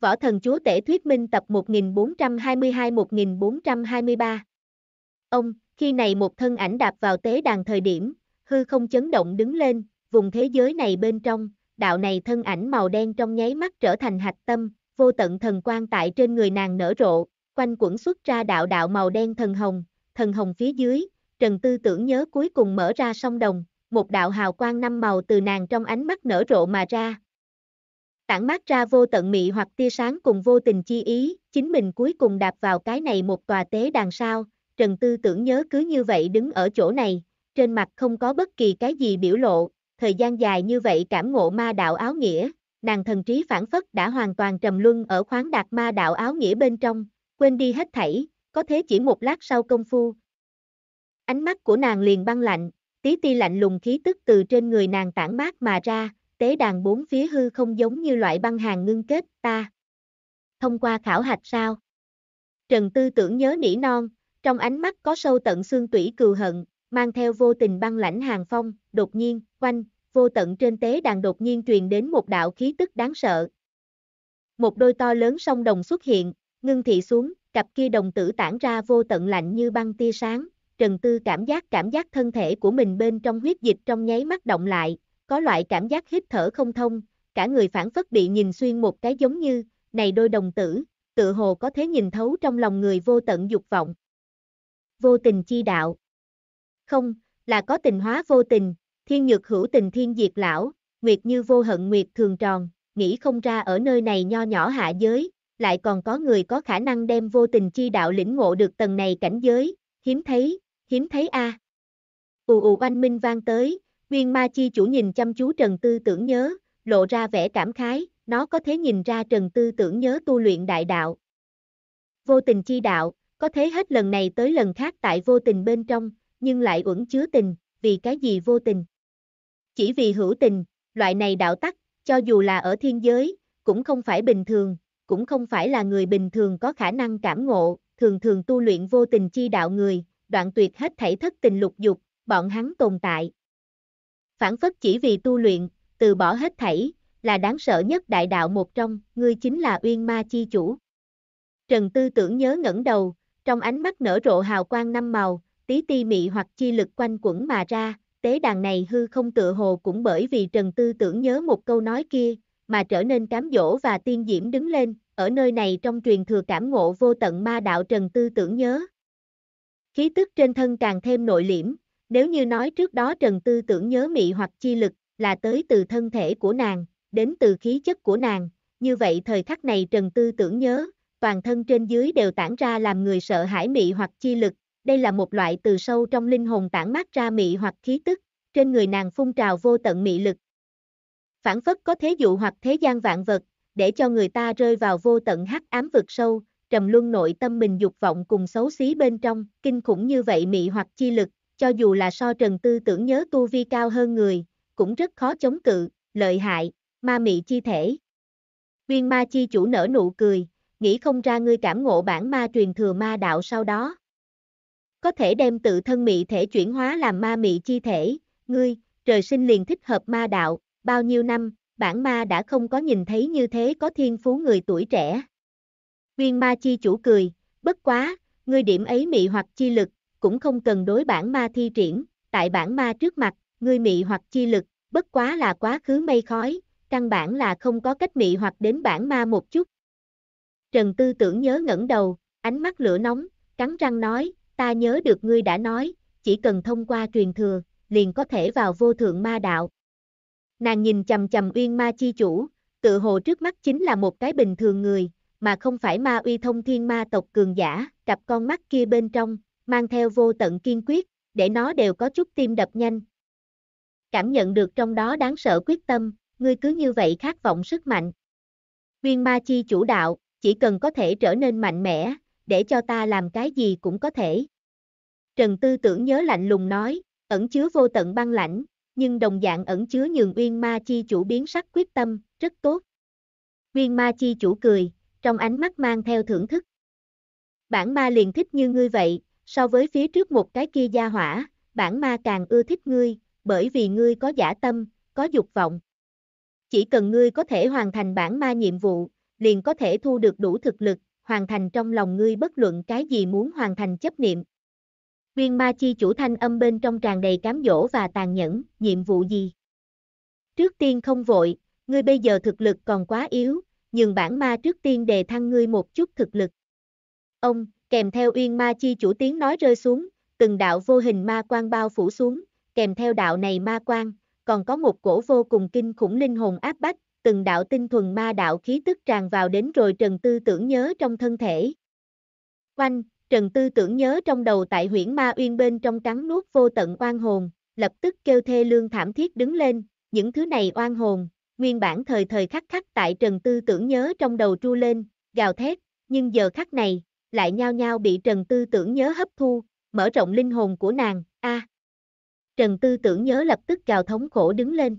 Võ Thần Chúa Tể Thuyết Minh tập 1422-1423 Ông, khi này một thân ảnh đạp vào tế đàn thời điểm, hư không chấn động đứng lên, vùng thế giới này bên trong, đạo này thân ảnh màu đen trong nháy mắt trở thành hạch tâm, vô tận thần quang tại trên người nàng nở rộ, quanh quẩn xuất ra đạo đạo màu đen thần hồng, thần hồng phía dưới, Trần Tư tưởng nhớ cuối cùng mở ra song đồng, một đạo hào quang năm màu từ nàng trong ánh mắt nở rộ mà ra, tản mát ra vô tận mị hoặc tia sáng cùng vô tình chi ý, chính mình cuối cùng đạp vào cái này một tòa tế đàn sao, Trần Tư tưởng nhớ cứ như vậy đứng ở chỗ này, trên mặt không có bất kỳ cái gì biểu lộ, thời gian dài như vậy cảm ngộ ma đạo áo nghĩa, nàng thần trí phản phất đã hoàn toàn trầm luân ở khoáng đạt ma đạo áo nghĩa bên trong, quên đi hết thảy, có thế chỉ một lát sau công phu. Ánh mắt của nàng liền băng lạnh, tí ti lạnh lùng khí tức từ trên người nàng tản mát mà ra, tế đàn bốn phía hư không giống như loại băng hàng ngưng kết, ta. Thông qua khảo hạch sao? Trần Tư tưởng nhớ nỉ non, trong ánh mắt có sâu tận xương tủy cừu hận, mang theo vô tình băng lãnh hàng phong, đột nhiên, quanh, vô tận trên tế đàn đột nhiên truyền đến một đạo khí tức đáng sợ. Một đôi to lớn sông đồng xuất hiện, ngưng thị xuống, cặp kia đồng tử tản ra vô tận lạnh như băng tia sáng, Trần Tư cảm giác cảm giác thân thể của mình bên trong huyết dịch trong nháy mắt động lại, có loại cảm giác hít thở không thông, cả người phản phất bị nhìn xuyên một cái giống như, này đôi đồng tử, tự hồ có thế nhìn thấu trong lòng người vô tận dục vọng. Vô tình chi đạo. Không, là có tình hóa vô tình, thiên nhược hữu tình thiên diệt lão, nguyệt như vô hận nguyệt thường tròn, nghĩ không ra ở nơi này nho nhỏ hạ giới, lại còn có người có khả năng đem vô tình chi đạo lĩnh ngộ được tầng này cảnh giới, hiếm thấy, hiếm thấy a. À. Ù ù oanh minh vang tới, Huyên ma chi chủ nhìn chăm chú Trần Tư tưởng nhớ, lộ ra vẻ cảm khái, nó có thể nhìn ra Trần Tư tưởng nhớ tu luyện đại đạo. Vô tình chi đạo, có thế hết lần này tới lần khác tại vô tình bên trong, nhưng lại uẩn chứa tình, vì cái gì vô tình? Chỉ vì hữu tình, loại này đạo tắc, cho dù là ở thiên giới, cũng không phải bình thường, cũng không phải là người bình thường có khả năng cảm ngộ, thường thường tu luyện vô tình chi đạo người, đoạn tuyệt hết thảy thất tình lục dục, bọn hắn tồn tại, phản phất chỉ vì tu luyện, từ bỏ hết thảy, là đáng sợ nhất đại đạo một trong, ngươi chính là uyên ma chi chủ. Trần Tư tưởng nhớ ngẩng đầu, trong ánh mắt nở rộ hào quang năm màu, tí ti mị hoặc chi lực quanh quẩn mà ra, tế đàn này hư không tựa hồ cũng bởi vì Trần Tư tưởng nhớ một câu nói kia, mà trở nên cám dỗ và tiên diễm đứng lên, ở nơi này trong truyền thừa cảm ngộ vô tận ma đạo Trần Tư tưởng nhớ. Khí tức trên thân càng thêm nội liễm, nếu như nói trước đó Trần Tư tưởng nhớ mị hoặc chi lực là tới từ thân thể của nàng, đến từ khí chất của nàng, như vậy thời khắc này Trần Tư tưởng nhớ, toàn thân trên dưới đều tản ra làm người sợ hãi mị hoặc chi lực, đây là một loại từ sâu trong linh hồn tản mát ra mị hoặc khí tức, trên người nàng phun trào vô tận mị lực. Phản phất có thế dụ hoặc thế gian vạn vật, để cho người ta rơi vào vô tận hắc ám vực sâu, trầm luân nội tâm mình dục vọng cùng xấu xí bên trong, kinh khủng như vậy mị hoặc chi lực, cho dù là so trần tư tưởng nhớ tu vi cao hơn người, cũng rất khó chống cự, lợi hại, ma mị chi thể. Nguyên ma chi chủ nở nụ cười, nghĩ không ra ngươi cảm ngộ bản ma truyền thừa ma đạo sau đó. Có thể đem tự thân mị thể chuyển hóa làm ma mị chi thể, ngươi, trời sinh liền thích hợp ma đạo, bao nhiêu năm, bản ma đã không có nhìn thấy như thế có thiên phú người tuổi trẻ. Nguyên ma chi chủ cười, bất quá, ngươi điểm ấy mị hoặc chi lực, cũng không cần đối bản ma thi triển, tại bản ma trước mặt, ngươi mị hoặc chi lực, bất quá là quá khứ mây khói, căn bản là không có cách mị hoặc đến bản ma một chút. Trần Tư tưởng nhớ ngẩng đầu, ánh mắt lửa nóng, cắn răng nói, ta nhớ được ngươi đã nói, chỉ cần thông qua truyền thừa, liền có thể vào vô thượng ma đạo. Nàng nhìn chầm chầm uyên ma chi chủ, tự hồ trước mắt chính là một cái bình thường người, mà không phải ma uy thông thiên ma tộc cường giả, cặp con mắt kia bên trong, mang theo vô tận kiên quyết, để nó đều có chút tim đập nhanh. Cảm nhận được trong đó đáng sợ quyết tâm, ngươi cứ như vậy khát vọng sức mạnh. Viên ma chi chủ đạo, chỉ cần có thể trở nên mạnh mẽ, để cho ta làm cái gì cũng có thể. Trần Tư tưởng nhớ lạnh lùng nói, ẩn chứa vô tận băng lãnh, nhưng đồng dạng ẩn chứa nhường uyên ma chi chủ biến sắc quyết tâm, rất tốt. Viên ma chi chủ cười, trong ánh mắt mang theo thưởng thức. Bản ma liền thích như ngươi vậy, So với phía trước một cái kia gia hỏa, bản ma càng ưa thích ngươi, bởi vì ngươi có giả tâm, có dục vọng. Chỉ cần ngươi có thể hoàn thành bản ma nhiệm vụ, liền có thể thu được đủ thực lực, hoàn thành trong lòng ngươi bất luận cái gì muốn hoàn thành chấp niệm. Viên ma chi chủ thanh âm bên trong tràn đầy cám dỗ và tàn nhẫn, nhiệm vụ gì? Trước tiên không vội, ngươi bây giờ thực lực còn quá yếu, nhường bản ma trước tiên đề thăng ngươi một chút thực lực. Ông, kèm theo uyên ma chi chủ tiếng nói rơi xuống, từng đạo vô hình ma quan bao phủ xuống, kèm theo đạo này ma quan, còn có một cổ vô cùng kinh khủng linh hồn áp bách, từng đạo tinh thuần ma đạo khí tức tràn vào đến rồi Trần Tư tưởng nhớ trong thân thể. quanh Trần Tư tưởng nhớ trong đầu tại huyễn ma uyên bên trong trắng nuốt vô tận oan hồn, lập tức kêu thê lương thảm thiết đứng lên, những thứ này oan hồn, nguyên bản thời thời khắc khắc tại Trần Tư tưởng nhớ trong đầu tru lên, gào thét, nhưng giờ khắc này, lại nhao nhao bị Trần Tư tưởng nhớ hấp thu, mở rộng linh hồn của nàng, a. Trần Tư tưởng nhớ lập tức gào thống khổ đứng lên.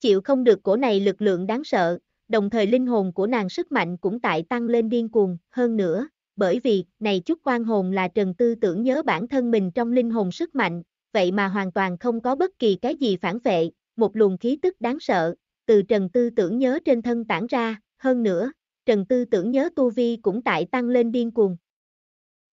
Chịu không được cổ này lực lượng đáng sợ, đồng thời linh hồn của nàng sức mạnh cũng tại tăng lên điên cuồng, hơn nữa, bởi vì, này chút quan hồn là Trần Tư tưởng nhớ bản thân mình trong linh hồn sức mạnh, vậy mà hoàn toàn không có bất kỳ cái gì phản vệ, một luồng khí tức đáng sợ, từ Trần Tư tưởng nhớ trên thân tản ra, hơn nữa, Trần Tư tưởng nhớ tu vi cũng tại tăng lên điên cuồng.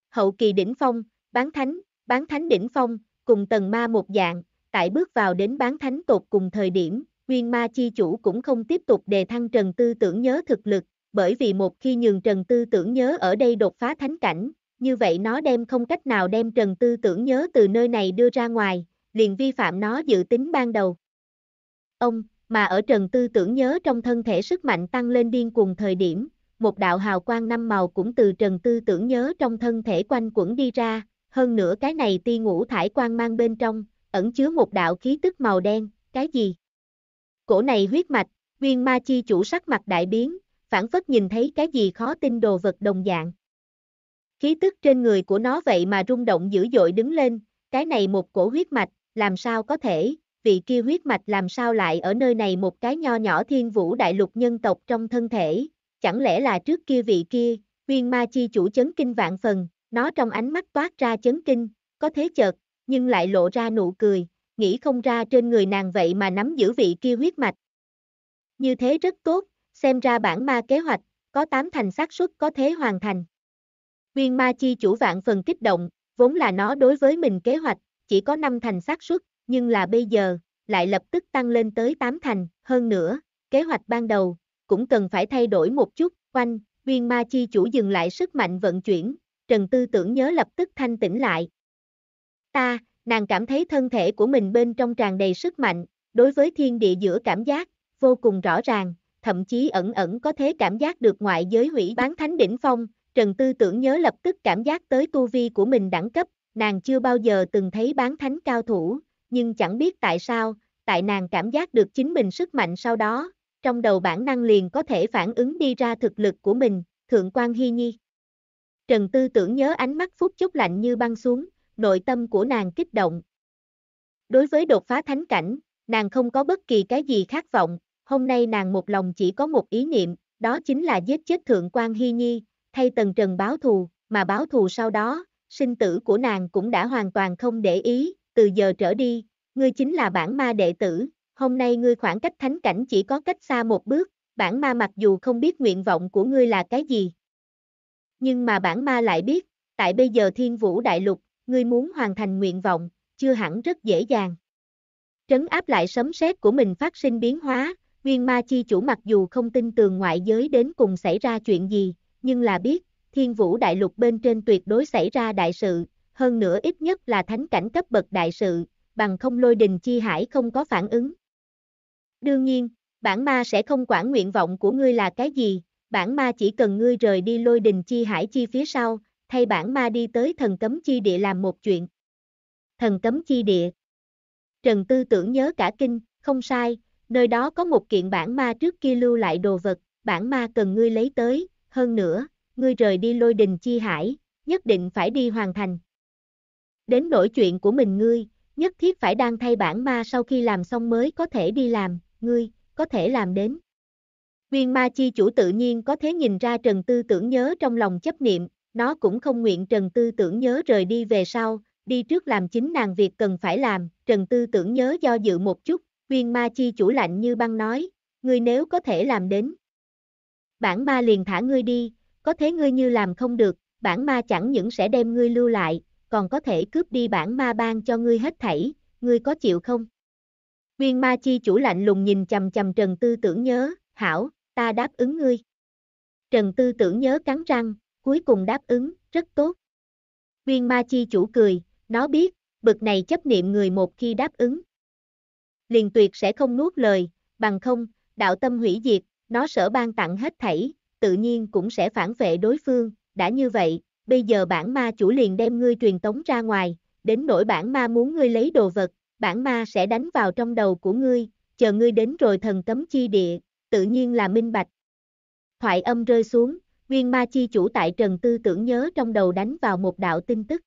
Hậu kỳ đỉnh phong, bán thánh, bán thánh đỉnh phong, cùng tầng ma một dạng, tại bước vào đến bán thánh tột cùng thời điểm, nguyên ma chi chủ cũng không tiếp tục đề thăng Trần Tư tưởng nhớ thực lực, bởi vì một khi nhường Trần Tư tưởng nhớ ở đây đột phá thánh cảnh, như vậy nó đem không cách nào đem Trần Tư tưởng nhớ từ nơi này đưa ra ngoài, liền vi phạm nó dự tính ban đầu. Ông, mà ở trần tư tưởng nhớ trong thân thể sức mạnh tăng lên điên cuồng thời điểm, một đạo hào quang năm màu cũng từ trần tư tưởng nhớ trong thân thể quanh quẩn đi ra, hơn nữa cái này ti ngũ thải quang mang bên trong, ẩn chứa một đạo khí tức màu đen, cái gì? Cổ này huyết mạch, viên ma chi chủ sắc mặt đại biến, phản phất nhìn thấy cái gì khó tin đồ vật đồng dạng. Khí tức trên người của nó vậy mà rung động dữ dội đứng lên, cái này một cổ huyết mạch, làm sao có thể, vị kia huyết mạch làm sao lại ở nơi này một cái nho nhỏ thiên vũ đại lục nhân tộc trong thân thể, chẳng lẽ là trước kia vị kia, huyên ma chi chủ chấn kinh vạn phần, nó trong ánh mắt toát ra chấn kinh, có thế chợt, nhưng lại lộ ra nụ cười, nghĩ không ra trên người nàng vậy mà nắm giữ vị kia huyết mạch. Như thế rất tốt, xem ra bản ma kế hoạch, có tám thành xác suất có thế hoàn thành. Viên ma chi chủ vạn phần kích động, vốn là nó đối với mình kế hoạch, chỉ có năm thành xác suất, nhưng là bây giờ, lại lập tức tăng lên tới 8 thành, hơn nữa, kế hoạch ban đầu, cũng cần phải thay đổi một chút, quanh, viên ma chi chủ dừng lại sức mạnh vận chuyển, trần tư tưởng nhớ lập tức thanh tỉnh lại. Ta, nàng cảm thấy thân thể của mình bên trong tràn đầy sức mạnh, đối với thiên địa giữa cảm giác, vô cùng rõ ràng, thậm chí ẩn ẩn có thế cảm giác được ngoại giới hủy bán thánh đỉnh phong, trần tư tưởng nhớ lập tức cảm giác tới tu vi của mình đẳng cấp, nàng chưa bao giờ từng thấy bán thánh cao thủ, nhưng chẳng biết tại sao, tại nàng cảm giác được chính mình sức mạnh sau đó, trong đầu bản năng liền có thể phản ứng đi ra thực lực của mình, Thượng quan Hy Nhi. Trần Tư tưởng nhớ ánh mắt phút chốc lạnh như băng xuống, nội tâm của nàng kích động. Đối với đột phá thánh cảnh, nàng không có bất kỳ cái gì khát vọng, hôm nay nàng một lòng chỉ có một ý niệm, đó chính là giết chết Thượng quan Hy Nhi, thay Tần Trần báo thù, mà báo thù sau đó, sinh tử của nàng cũng đã hoàn toàn không để ý, từ giờ trở đi, ngươi chính là bản ma đệ tử, hôm nay ngươi khoảng cách thánh cảnh chỉ có cách xa một bước, bản ma mặc dù không biết nguyện vọng của ngươi là cái gì. Nhưng mà bản ma lại biết, tại bây giờ thiên vũ đại lục, ngươi muốn hoàn thành nguyện vọng, chưa hẳn rất dễ dàng. Trấn áp lại sấm sét của mình phát sinh biến hóa, Nguyên ma chi chủ mặc dù không tin tường ngoại giới đến cùng xảy ra chuyện gì, nhưng là biết, thiên vũ đại lục bên trên tuyệt đối xảy ra đại sự, hơn nữa ít nhất là thánh cảnh cấp bậc đại sự, bằng không lôi đình chi hải không có phản ứng. Đương nhiên, bản ma sẽ không quản nguyện vọng của ngươi là cái gì, bản ma chỉ cần ngươi rời đi lôi đình chi hải chi phía sau, thay bản ma đi tới thần cấm chi địa làm một chuyện. Thần cấm chi địa Trần Tư tưởng nhớ cả kinh, không sai, nơi đó có một kiện bản ma trước kia lưu lại đồ vật, bản ma cần ngươi lấy tới, hơn nữa, ngươi rời đi lôi đình chi hải, nhất định phải đi hoàn thành đến nỗi chuyện của mình ngươi, nhất thiết phải đang thay bản ma sau khi làm xong mới có thể đi làm, ngươi, có thể làm đến. Viên ma chi chủ tự nhiên có thể nhìn ra Trần Tư tưởng nhớ trong lòng chấp niệm, nó cũng không nguyện Trần Tư tưởng nhớ rời đi về sau, đi trước làm chính nàng việc cần phải làm, Trần Tư tưởng nhớ do dự một chút, viên ma chi chủ lạnh như băng nói, ngươi nếu có thể làm đến. Bản ma liền thả ngươi đi, có thế ngươi như làm không được, bản ma chẳng những sẽ đem ngươi lưu lại, còn có thể cướp đi bản ma ban cho ngươi hết thảy, ngươi có chịu không? Nguyên ma chi chủ lạnh lùng nhìn chầm chầm Trần Tư tưởng nhớ, hảo, ta đáp ứng ngươi. Trần Tư tưởng nhớ cắn răng, cuối cùng đáp ứng, rất tốt. Nguyên ma chi chủ cười, nó biết, bực này chấp niệm người một khi đáp ứng. Liền tuyệt sẽ không nuốt lời, bằng không, đạo tâm hủy diệt, nó sở ban tặng hết thảy, tự nhiên cũng sẽ phản vệ đối phương, đã như vậy, bây giờ bản ma chủ liền đem ngươi truyền tống ra ngoài, đến nỗi bản ma muốn ngươi lấy đồ vật, bản ma sẽ đánh vào trong đầu của ngươi, chờ ngươi đến rồi thần cấm chi địa, tự nhiên là minh bạch. Thoại âm rơi xuống, viên ma chi chủ tại Trần Tư tưởng nhớ trong đầu đánh vào một đạo tin tức.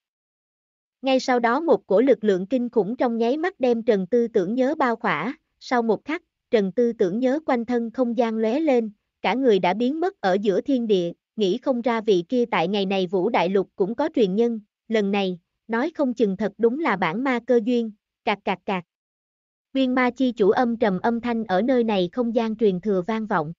Ngay sau đó một cổ lực lượng kinh khủng trong nháy mắt đem Trần Tư tưởng nhớ bao khỏa, sau một khắc, Trần Tư tưởng nhớ quanh thân không gian lóe lên, cả người đã biến mất ở giữa thiên địa, nghĩ không ra vị kia tại ngày này Vũ Đại Lục cũng có truyền nhân, lần này, nói không chừng thật đúng là bản ma cơ duyên, cạc cạc cạc. Viên ma chi chủ âm trầm âm thanh ở nơi này không gian truyền thừa vang vọng.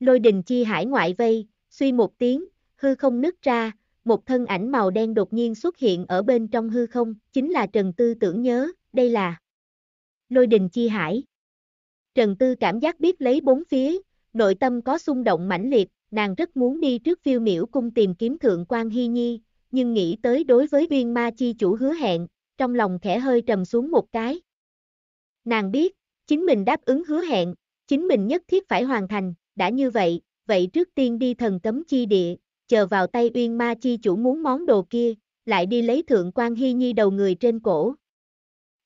Lôi đình chi hải ngoại vây, suy một tiếng, hư không nứt ra, một thân ảnh màu đen đột nhiên xuất hiện ở bên trong hư không, chính là Trần Tư tưởng nhớ, đây là Lôi đình chi hải. Trần Tư cảm giác biết lấy bốn phía, nội tâm có xung động mãnh liệt, nàng rất muốn đi trước phiêu miễu cung tìm kiếm thượng quan hy nhi, nhưng nghĩ tới đối với viên ma chi chủ hứa hẹn, trong lòng khẽ hơi trầm xuống một cái. Nàng biết, chính mình đáp ứng hứa hẹn, chính mình nhất thiết phải hoàn thành, đã như vậy, vậy trước tiên đi thần cấm chi địa, chờ vào tay uyên ma chi chủ muốn món đồ kia, lại đi lấy thượng quan hy nhi đầu người trên cổ.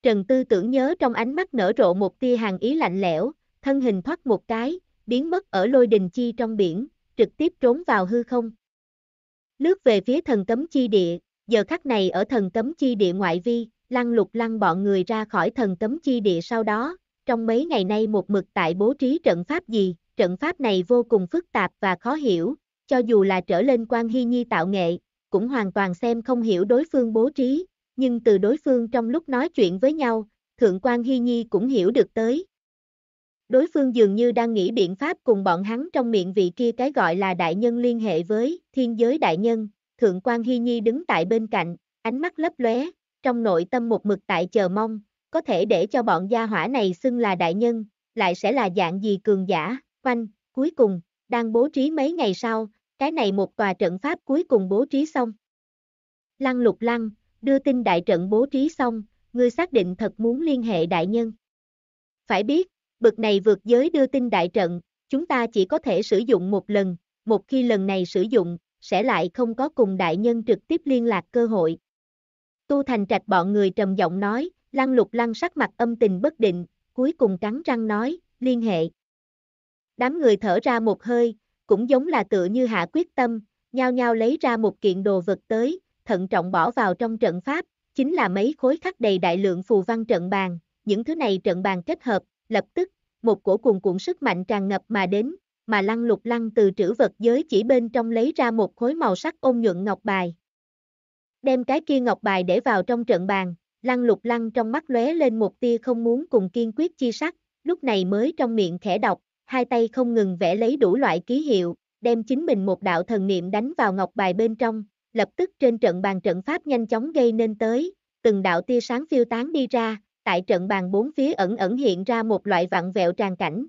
Trần Tư tưởng nhớ trong ánh mắt nở rộ một tia hàng ý lạnh lẽo, thân hình thoát một cái, biến mất ở lôi đình chi trong biển, trực tiếp trốn vào hư không. Lướt về phía thần cấm chi địa, giờ khắc này ở thần cấm chi địa ngoại vi, lăng lục lăng bọn người ra khỏi thần cấm chi địa sau đó, trong mấy ngày nay một mực tại bố trí trận pháp gì, trận pháp này vô cùng phức tạp và khó hiểu, cho dù là trở lên quan hy nhi tạo nghệ, cũng hoàn toàn xem không hiểu đối phương bố trí, nhưng từ đối phương trong lúc nói chuyện với nhau, Thượng quan Hy Nhi cũng hiểu được tới, đối phương dường như đang nghĩ biện pháp cùng bọn hắn trong miệng vị kia cái gọi là đại nhân liên hệ với thiên giới đại nhân, thượng quan hy nhi đứng tại bên cạnh, ánh mắt lấp lóe, trong nội tâm một mực tại chờ mong, có thể để cho bọn gia hỏa này xưng là đại nhân, lại sẽ là dạng gì cường giả, quanh, cuối cùng, đang bố trí mấy ngày sau, cái này một tòa trận pháp cuối cùng bố trí xong. Lăng lục lăng, đưa tin đại trận bố trí xong, ngươi xác định thật muốn liên hệ đại nhân. Phải biết, bực này vượt giới đưa tin đại trận, chúng ta chỉ có thể sử dụng một lần, một khi lần này sử dụng, sẽ lại không có cùng đại nhân trực tiếp liên lạc cơ hội. Tu thành trạch bọn người trầm giọng nói, lăng lục lăng sắc mặt âm tình bất định, cuối cùng cắn răng nói, liên hệ. Đám người thở ra một hơi, cũng giống là tựa như hạ quyết tâm, nhao nhau lấy ra một kiện đồ vật tới, thận trọng bỏ vào trong trận pháp, chính là mấy khối khắc đầy đại lượng phù văn trận bàn, những thứ này trận bàn kết hợp, lập tức, một cổ cuồng cuộn sức mạnh tràn ngập mà đến, mà lăng lục lăng từ trữ vật giới chỉ bên trong lấy ra một khối màu sắc ôn nhuận ngọc bài. Đem cái kia ngọc bài để vào trong trận bàn, lăng lục lăng trong mắt lóe lên một tia không muốn cùng kiên quyết chi sắc, lúc này mới trong miệng khẽ đọc, hai tay không ngừng vẽ lấy đủ loại ký hiệu, đem chính mình một đạo thần niệm đánh vào ngọc bài bên trong, lập tức trên trận bàn trận pháp nhanh chóng gây nên tới, từng đạo tia sáng phiêu tán đi ra, tại trận bàn bốn phía ẩn ẩn hiện ra một loại vặn vẹo tràn cảnh.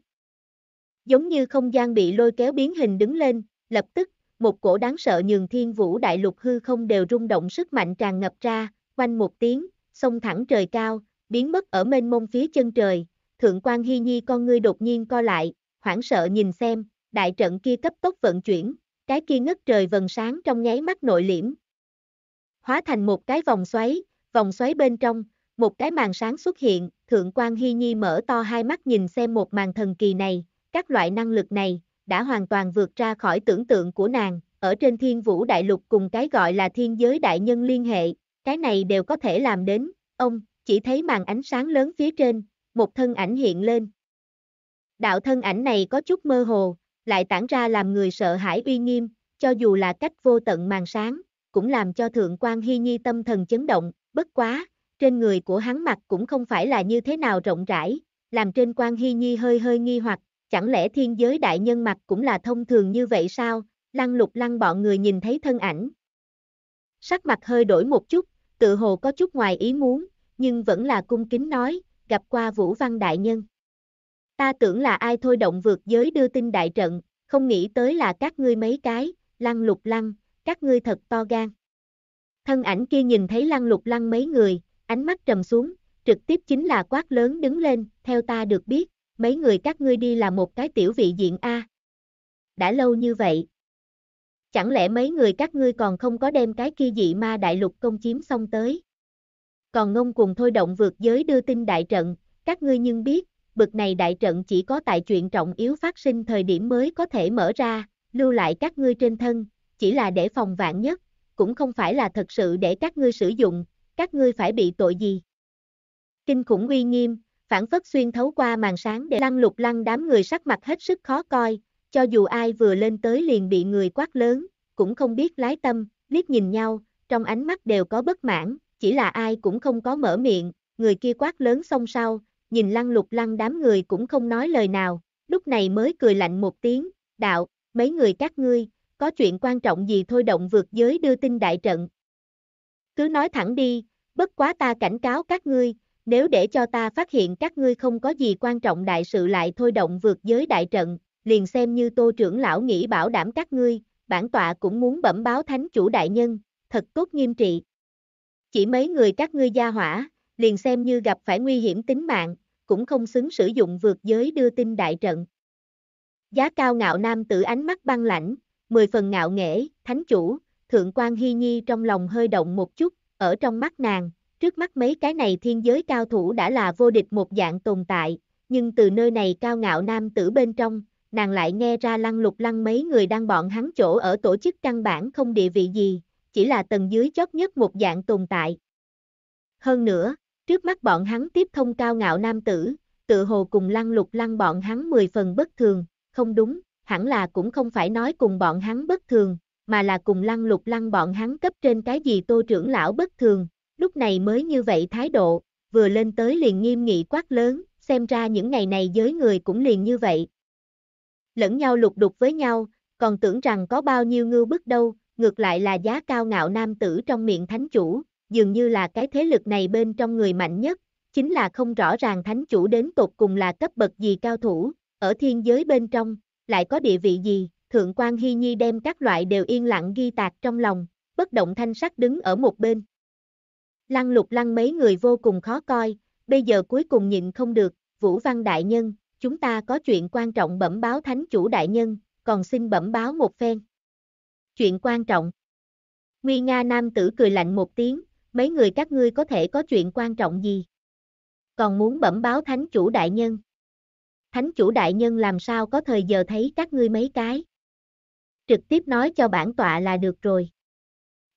Giống như không gian bị lôi kéo biến hình đứng lên, lập tức, một cổ đáng sợ nhường thiên vũ đại lục hư không đều rung động sức mạnh tràn ngập ra, quanh một tiếng, sông thẳng trời cao, biến mất ở mênh mông phía chân trời, thượng quan hy nhi con ngươi đột nhiên co lại, hoảng sợ nhìn xem, đại trận kia cấp tốc vận chuyển, cái kia ngất trời vần sáng trong nháy mắt nội liễm. Hóa thành một cái vòng xoáy, vòng xoáy bên trong, một cái màn sáng xuất hiện, Thượng quan Hy Nhi mở to hai mắt nhìn xem một màn thần kỳ này, các loại năng lực này, đã hoàn toàn vượt ra khỏi tưởng tượng của nàng, ở trên thiên vũ đại lục cùng cái gọi là thiên giới đại nhân liên hệ, cái này đều có thể làm đến, ông, chỉ thấy màn ánh sáng lớn phía trên, một thân ảnh hiện lên. Đạo thân ảnh này có chút mơ hồ, lại tản ra làm người sợ hãi uy nghiêm, cho dù là cách vô tận màn sáng, cũng làm cho thượng quan hy nhi tâm thần chấn động, bất quá, trên người của hắn mặt cũng không phải là như thế nào rộng rãi, làm trên quan hy nhi hơi hơi nghi hoặc, chẳng lẽ thiên giới đại nhân mặt cũng là thông thường như vậy sao, lăng lục lăng bọn người nhìn thấy thân ảnh. Sắc mặt hơi đổi một chút, tự hồ có chút ngoài ý muốn, nhưng vẫn là cung kính nói, gặp qua Vũ Văn Đại Nhân. Ta tưởng là ai thôi động vượt giới đưa tin đại trận, không nghĩ tới là các ngươi mấy cái, lăng lục lăng, các ngươi thật to gan. Thân ảnh kia nhìn thấy lăng lục lăng mấy người, ánh mắt trầm xuống, trực tiếp chính là quát lớn đứng lên, theo ta được biết, mấy người các ngươi đi là một cái tiểu vị diện A. Đã lâu như vậy. Chẳng lẽ mấy người các ngươi còn không có đem cái kia dị ma đại lục công chiếm xong tới? Còn ngông cùng thôi động vượt giới đưa tin đại trận, các ngươi nhưng biết, bực này đại trận chỉ có tại chuyện trọng yếu phát sinh thời điểm mới có thể mở ra, lưu lại các ngươi trên thân, chỉ là để phòng vạn nhất, cũng không phải là thật sự để các ngươi sử dụng, các ngươi phải bị tội gì? Kinh khủng uy nghiêm, phản phất xuyên thấu qua màn sáng để lăng lục lăng đám người sắc mặt hết sức khó coi, cho dù ai vừa lên tới liền bị người quát lớn, cũng không biết lái tâm, liếc nhìn nhau, trong ánh mắt đều có bất mãn, chỉ là ai cũng không có mở miệng, người kia quát lớn xong sau, nhìn lăng lục lăng đám người cũng không nói lời nào, lúc này mới cười lạnh một tiếng, đạo, mấy người các ngươi, có chuyện quan trọng gì thôi động vượt giới đưa tin đại trận. Cứ nói thẳng đi, Bất quá ta cảnh cáo các ngươi, nếu để cho ta phát hiện các ngươi không có gì quan trọng đại sự lại thôi động vượt giới đại trận, liền xem như tô trưởng lão nghĩ bảo đảm các ngươi, bản tọa cũng muốn bẩm báo thánh chủ đại nhân, thật tốt nghiêm trị. Chỉ mấy người các ngươi gia hỏa, liền xem như gặp phải nguy hiểm tính mạng, cũng không xứng sử dụng vượt giới đưa tin đại trận. Giá cao ngạo nam tử ánh mắt băng lãnh, mười phần ngạo nghễ, thánh chủ, thượng quan hy nhi trong lòng hơi động một chút, ở trong mắt nàng, trước mắt mấy cái này thiên giới cao thủ đã là vô địch một dạng tồn tại, nhưng từ nơi này cao ngạo nam tử bên trong, nàng lại nghe ra lăng lục lăng mấy người đang bọn hắn chỗ ở tổ chức căn bản không địa vị gì, chỉ là tầng dưới chót nhất một dạng tồn tại. Hơn nữa, trước mắt bọn hắn tiếp thông cao ngạo nam tử, tự hồ cùng lăng lục lăng bọn hắn mười phần bất thường, không đúng, hẳn là cũng không phải nói cùng bọn hắn bất thường, mà là cùng lăng lục lăng bọn hắn cấp trên cái gì tô trưởng lão bất thường, lúc này mới như vậy thái độ, vừa lên tới liền nghiêm nghị quát lớn, xem ra những ngày này giới người cũng liền như vậy. Lẫn nhau lục đục với nhau, còn tưởng rằng có bao nhiêu ngưu bức đâu, ngược lại là giá cao ngạo nam tử trong miệng thánh chủ, dường như là cái thế lực này bên trong người mạnh nhất, chính là không rõ ràng thánh chủ đến tột cùng là cấp bậc gì cao thủ, ở thiên giới bên trong, lại có địa vị gì, Thượng quan Hy Nhi đem các loại đều yên lặng ghi tạc trong lòng, bất động thanh sắc đứng ở một bên. Lăng lục lăng mấy người vô cùng khó coi, bây giờ cuối cùng nhịn không được, Vũ Văn Đại Nhân, chúng ta có chuyện quan trọng bẩm báo Thánh Chủ Đại Nhân, còn xin bẩm báo một phen. Chuyện quan trọng. Nguy Nga Nam Tử cười lạnh một tiếng, mấy người các ngươi có thể có chuyện quan trọng gì? Còn muốn bẩm báo Thánh Chủ Đại Nhân. Thánh Chủ Đại Nhân làm sao có thời giờ thấy các ngươi mấy cái? trực tiếp nói cho bản tọa là được rồi.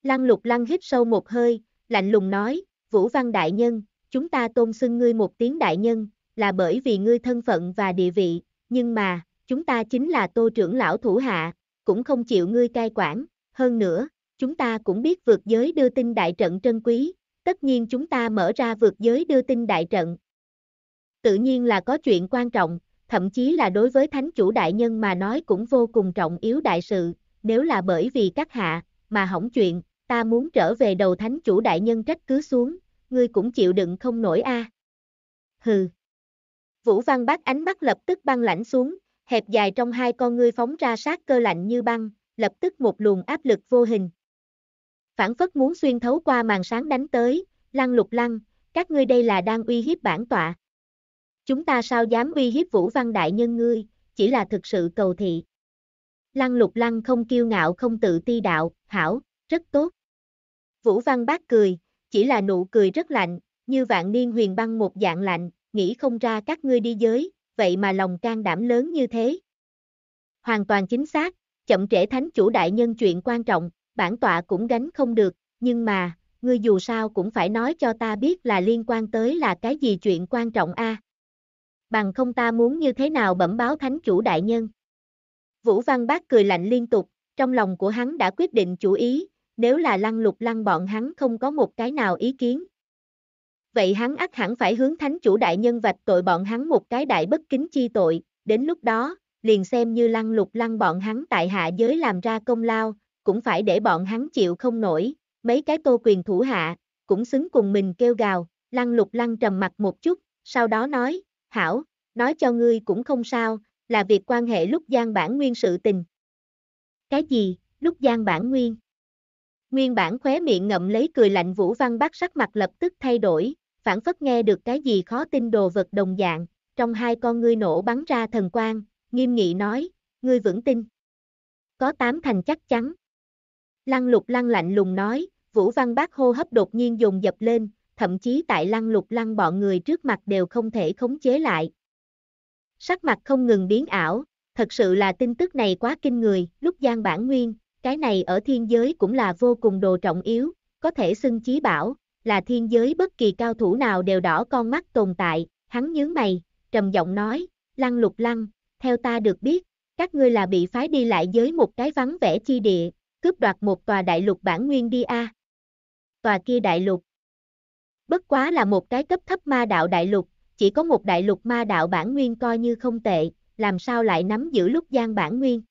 Lăng lục lăng hít sâu một hơi, lạnh lùng nói, Vũ Văn Đại Nhân, chúng ta tôn xưng ngươi một tiếng Đại Nhân, là bởi vì ngươi thân phận và địa vị, nhưng mà, chúng ta chính là tô trưởng lão thủ hạ, cũng không chịu ngươi cai quản, hơn nữa, chúng ta cũng biết vượt giới đưa tin đại trận trân quý, tất nhiên chúng ta mở ra vượt giới đưa tin đại trận. Tự nhiên là có chuyện quan trọng, thậm chí là đối với thánh chủ đại nhân mà nói cũng vô cùng trọng yếu đại sự, nếu là bởi vì các hạ, mà hỏng chuyện, ta muốn trở về đầu thánh chủ đại nhân trách cứ xuống, ngươi cũng chịu đựng không nổi a. À. Hừ. Vũ Văn Bác ánh mắt lập tức băng lãnh xuống, hẹp dài trong hai con ngươi phóng ra sát cơ lạnh như băng, lập tức một luồng áp lực vô hình. Phản phất muốn xuyên thấu qua màn sáng đánh tới, lăng lục lăng, các ngươi đây là đang uy hiếp bản tọa. Chúng ta sao dám uy hiếp Vũ Văn Đại Nhân ngươi, chỉ là thực sự cầu thị. Lăng lục lăng không kiêu ngạo không tự ti đạo, hảo, rất tốt. Vũ Văn Bác cười, chỉ là nụ cười rất lạnh, như vạn niên huyền băng một dạng lạnh, nghĩ không ra các ngươi đi giới, vậy mà lòng can đảm lớn như thế. Hoàn toàn chính xác, chậm trễ thánh chủ đại nhân chuyện quan trọng, bản tọa cũng gánh không được, nhưng mà, ngươi dù sao cũng phải nói cho ta biết là liên quan tới là cái gì chuyện quan trọng a. À bằng không ta muốn như thế nào bẩm báo thánh chủ đại nhân. Vũ Văn Bác cười lạnh liên tục, trong lòng của hắn đã quyết định chủ ý, nếu là lăng lục lăng bọn hắn không có một cái nào ý kiến. Vậy hắn ắt hẳn phải hướng thánh chủ đại nhân vạch tội bọn hắn một cái đại bất kính chi tội, đến lúc đó, liền xem như lăng lục lăng bọn hắn tại hạ giới làm ra công lao, cũng phải để bọn hắn chịu không nổi, mấy cái tô quyền thủ hạ, cũng xứng cùng mình kêu gào, lăng lục lăng trầm mặt một chút, sau đó nói, hảo, nói cho ngươi cũng không sao, là việc quan hệ lúc gian bản nguyên sự tình. Cái gì, lúc gian bản nguyên? Nguyên bản khóe miệng ngậm lấy cười lạnh Vũ Văn Bắc sắc mặt lập tức thay đổi, phản phất nghe được cái gì khó tin đồ vật đồng dạng, trong hai con ngươi nổ bắn ra thần quang, nghiêm nghị nói, ngươi vững tin. Có tám thành chắc chắn. Lăng lục lăng lạnh lùng nói, Vũ Văn Bác hô hấp đột nhiên dùng dập lên, thậm chí tại lăng lục lăng bọn người trước mặt đều không thể khống chế lại. Sắc mặt không ngừng biến ảo, thật sự là tin tức này quá kinh người, lúc gian bản nguyên, cái này ở thiên giới cũng là vô cùng đồ trọng yếu, có thể xưng chí bảo, là thiên giới bất kỳ cao thủ nào đều đỏ con mắt tồn tại, hắn nhướng mày, trầm giọng nói, lăng lục lăng, theo ta được biết, các ngươi là bị phái đi lại giới một cái vắng vẻ chi địa, cướp đoạt một tòa đại lục bản nguyên đi a. Tòa kia đại lục, bất quá là một cái cấp thấp ma đạo đại lục, chỉ có một đại lục ma đạo bản nguyên coi như không tệ, làm sao lại nắm giữ lúc gian bản nguyên.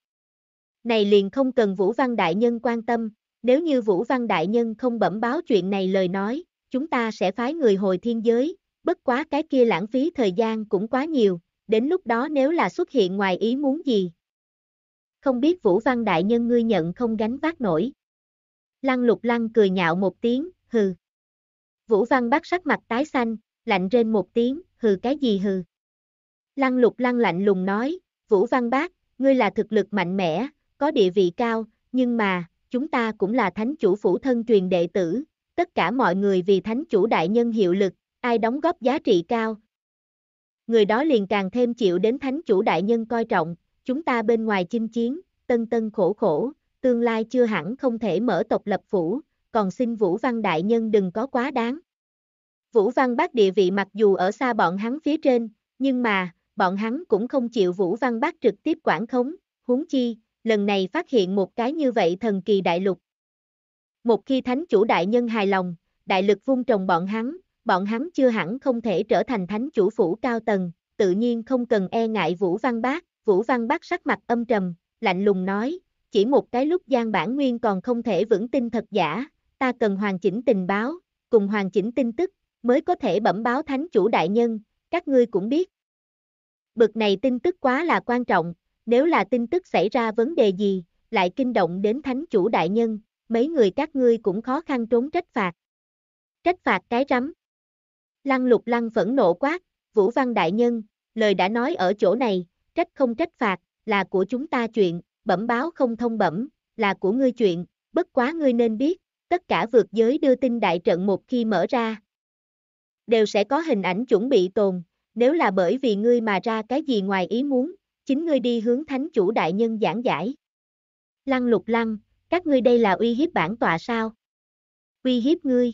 Này liền không cần Vũ Văn Đại Nhân quan tâm, nếu như Vũ Văn Đại Nhân không bẩm báo chuyện này lời nói, chúng ta sẽ phái người hồi thiên giới, bất quá cái kia lãng phí thời gian cũng quá nhiều, đến lúc đó nếu là xuất hiện ngoài ý muốn gì. Không biết Vũ Văn Đại Nhân ngươi nhận không gánh vác nổi. Lăng lục lăng cười nhạo một tiếng, hừ. Vũ Văn Bác sắc mặt tái xanh, lạnh rên một tiếng, hừ cái gì hừ. Lăng lục lăng lạnh lùng nói, Vũ Văn Bác, ngươi là thực lực mạnh mẽ, có địa vị cao, nhưng mà, chúng ta cũng là thánh chủ phủ thân truyền đệ tử, tất cả mọi người vì thánh chủ đại nhân hiệu lực, ai đóng góp giá trị cao. Người đó liền càng thêm chịu đến thánh chủ đại nhân coi trọng, chúng ta bên ngoài chinh chiến, tân tân khổ khổ, tương lai chưa hẳn không thể mở tộc lập phủ, còn xin Vũ Văn Đại Nhân đừng có quá đáng. Vũ Văn Bác địa vị mặc dù ở xa bọn hắn phía trên, nhưng mà, bọn hắn cũng không chịu Vũ Văn Bác trực tiếp quản khống, huống chi, lần này phát hiện một cái như vậy thần kỳ đại lục. Một khi thánh chủ đại nhân hài lòng, đại lực vung trồng bọn hắn, bọn hắn chưa hẳn không thể trở thành thánh chủ phủ cao tầng, tự nhiên không cần e ngại Vũ Văn Bác, Vũ Văn Bác sắc mặt âm trầm, lạnh lùng nói, chỉ một cái lúc gian bản nguyên còn không thể vững tin thật giả, ta cần hoàn chỉnh tình báo, cùng hoàn chỉnh tin tức, mới có thể bẩm báo thánh chủ đại nhân, các ngươi cũng biết. Bực này tin tức quá là quan trọng, nếu là tin tức xảy ra vấn đề gì, lại kinh động đến thánh chủ đại nhân, mấy người các ngươi cũng khó khăn trốn trách phạt. Trách phạt cái rắm. Lăng lục lăng phẫn nộ quát, Vũ Văn Đại Nhân, lời đã nói ở chỗ này, trách không trách phạt, là của chúng ta chuyện, bẩm báo không thông bẩm, là của ngươi chuyện, bất quá ngươi nên biết, tất cả vượt giới đưa tin đại trận một khi mở ra. Đều sẽ có hình ảnh chuẩn bị tồn, nếu là bởi vì ngươi mà ra cái gì ngoài ý muốn, chính ngươi đi hướng thánh chủ đại nhân giảng giải. Lăng lục lăng, các ngươi đây là uy hiếp bản tọa sao? Uy hiếp ngươi?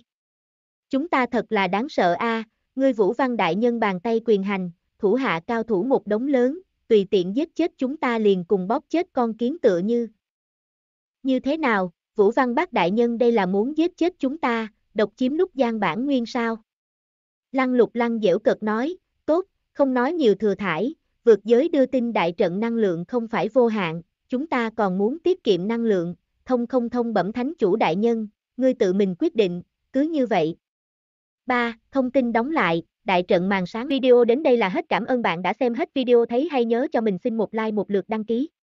Chúng ta thật là đáng sợ a, à, ngươi vũ văn đại nhân bàn tay quyền hành, thủ hạ cao thủ một đống lớn, tùy tiện giết chết chúng ta liền cùng bóp chết con kiến tựa như. Như thế nào, Vũ Văn Bác Đại Nhân đây là muốn giết chết chúng ta, độc chiếm nút gian bản nguyên sao. Lăng lục lăng dễu cực nói, tốt, không nói nhiều thừa thải, vượt giới đưa tin đại trận năng lượng không phải vô hạn, chúng ta còn muốn tiết kiệm năng lượng, thông không thông bẩm thánh chủ đại nhân, ngươi tự mình quyết định, cứ như vậy. 3. Thông tin đóng lại, đại trận màn sáng video đến đây là hết cảm ơn bạn đã xem hết video thấy hay nhớ cho mình xin một like một lượt đăng ký.